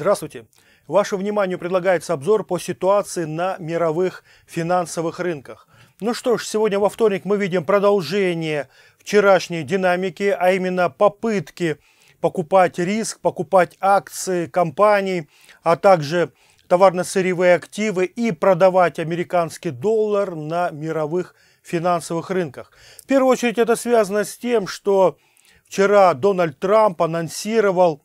Здравствуйте! Вашему вниманию предлагается обзор по ситуации на мировых финансовых рынках. Ну что ж, сегодня во вторник мы видим продолжение вчерашней динамики, а именно попытки покупать риск, покупать акции компаний, а также товарно-сырьевые активы и продавать американский доллар на мировых финансовых рынках. В первую очередь это связано с тем, что вчера Дональд Трамп анонсировал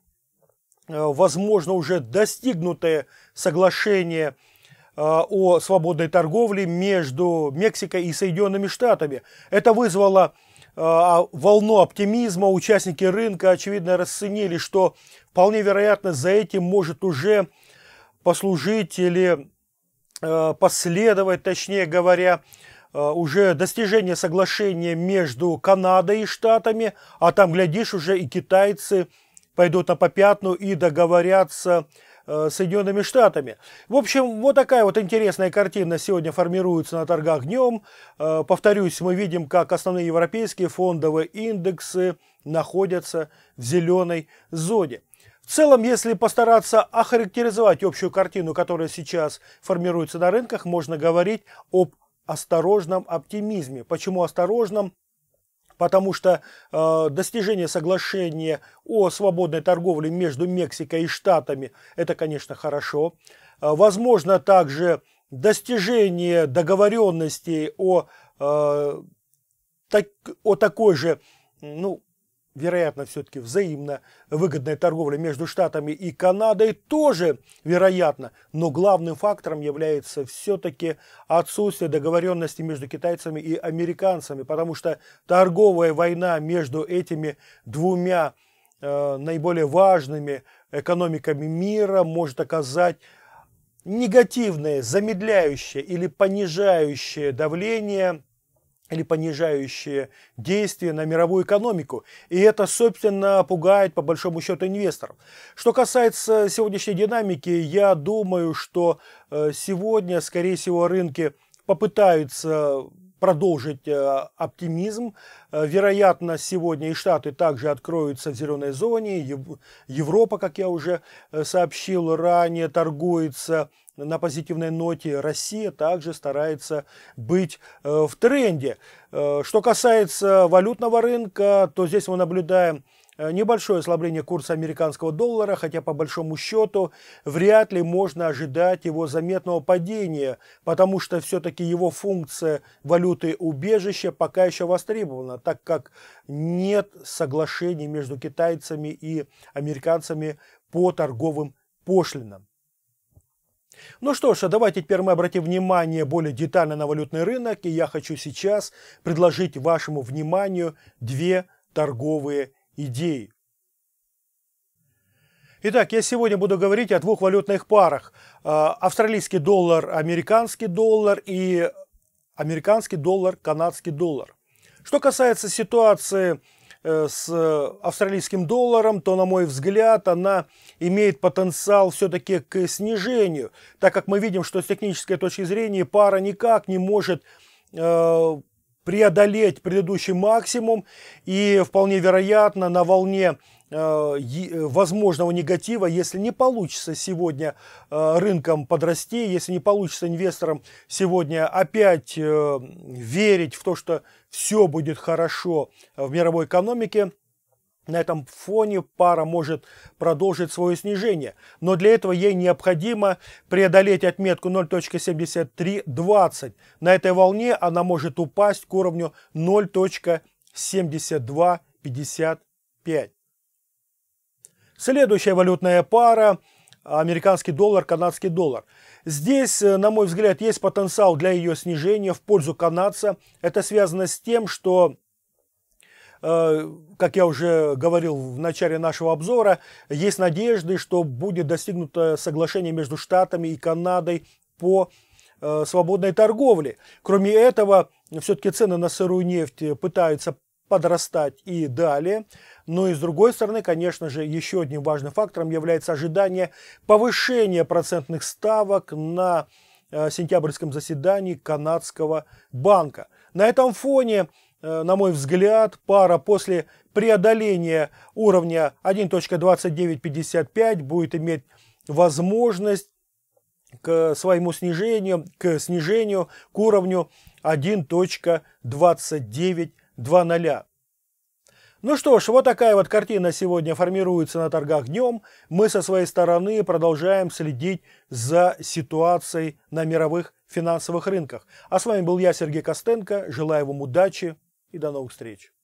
Э, возможно, уже достигнутое соглашение э, о свободной торговле между Мексикой и Соединенными Штатами. Это вызвало э, волну оптимизма. Участники рынка, очевидно, расценили, что вполне вероятно за этим может уже послужить или последовать, точнее говоря, уже достижение соглашения между Канадой и Штатами, а там, глядишь, уже и китайцы – пойдут на попятную и договорятся э, с Соединенными Штатами. В общем, вот такая вот интересная картина сегодня формируется на торгах днем. Э, повторюсь, мы видим, как основные европейские фондовые индексы находятся в зеленой зоне. В целом, если постараться охарактеризовать общую картину, которая сейчас формируется на рынках, можно говорить об осторожном оптимизме. Почему осторожном? потому что э, достижение соглашения о свободной торговле между Мексикой и Штатами – это, конечно, хорошо. Э, возможно также достижение договоренностей о, э, так, о такой же ну, вероятно, все-таки взаимно выгодная торговля между Штатами и Канадой тоже вероятно, но главным фактором является все-таки отсутствие договоренности между китайцами и американцами, потому что торговая война между этими двумя э, наиболее важными экономиками мира может оказать негативное, замедляющее или понижающее давление или понижающие действия на мировую экономику. И это, собственно, пугает, по большому счету, инвесторов. Что касается сегодняшней динамики, я думаю, что э, сегодня, скорее всего, рынки попытаются продолжить э, оптимизм. Э, вероятно, сегодня и Штаты также откроются в зеленой зоне. Европа, как я уже э, сообщил ранее, торгуется на позитивной ноте. Россия также старается быть в тренде. Что касается валютного рынка, то здесь мы наблюдаем Э, небольшое ослабление курса американского доллара, хотя по большому счету вряд ли можно ожидать его заметного падения, потому что все-таки его функция валюты убежища пока еще востребована, так как нет соглашений между китайцами и американцами по торговым пошлинам. Ну что ж, а давайте теперь мы обратим внимание более детально на валютный рынок, и я хочу сейчас предложить вашему вниманию две торговые идеи. Итак, я сегодня буду говорить о двух валютных парах. А, австралийский доллар, американский доллар и американский доллар, канадский доллар. Что касается ситуации э, с австралийским долларом, то, на мой взгляд, она имеет потенциал все-таки к снижению, так как мы видим, что с технической точки зрения пара никак не может э, преодолеть предыдущий максимум и вполне вероятно на волне э, возможного негатива, если не получится сегодня э, рынком подрасти, если не получится инвесторам сегодня опять э, верить в то, что все будет хорошо в мировой экономике, на этом фоне пара может продолжить свое снижение, но для этого ей необходимо преодолеть отметку 0.7320. На этой волне она может упасть к уровню 0.7255. Следующая валютная пара – американский доллар, канадский доллар. Здесь, э, на мой взгляд, есть потенциал для ее снижения в пользу канадца. Это связано с тем, что Э, как я уже говорил в начале нашего обзора, есть надежды, что будет достигнуто соглашение между Штатами и Канадой по э, свободной торговле. Кроме этого, все-таки цены на сырую нефть пытаются подрастать и далее. Но и с другой стороны, конечно же, еще одним важным фактором является ожидание повышения процентных ставок на э, сентябрьском заседании Канадского банка. На этом фоне Э, на мой взгляд, пара после преодоления уровня 1.2955 будет иметь возможность к своему снижению, к снижению, к уровню 1.2920. Ну что ж, вот такая вот картина сегодня формируется на торгах днем. Мы со своей стороны продолжаем следить за ситуацией на мировых финансовых рынках. А с вами был я, Сергей Костенко. Желаю вам удачи, и до новых встреч.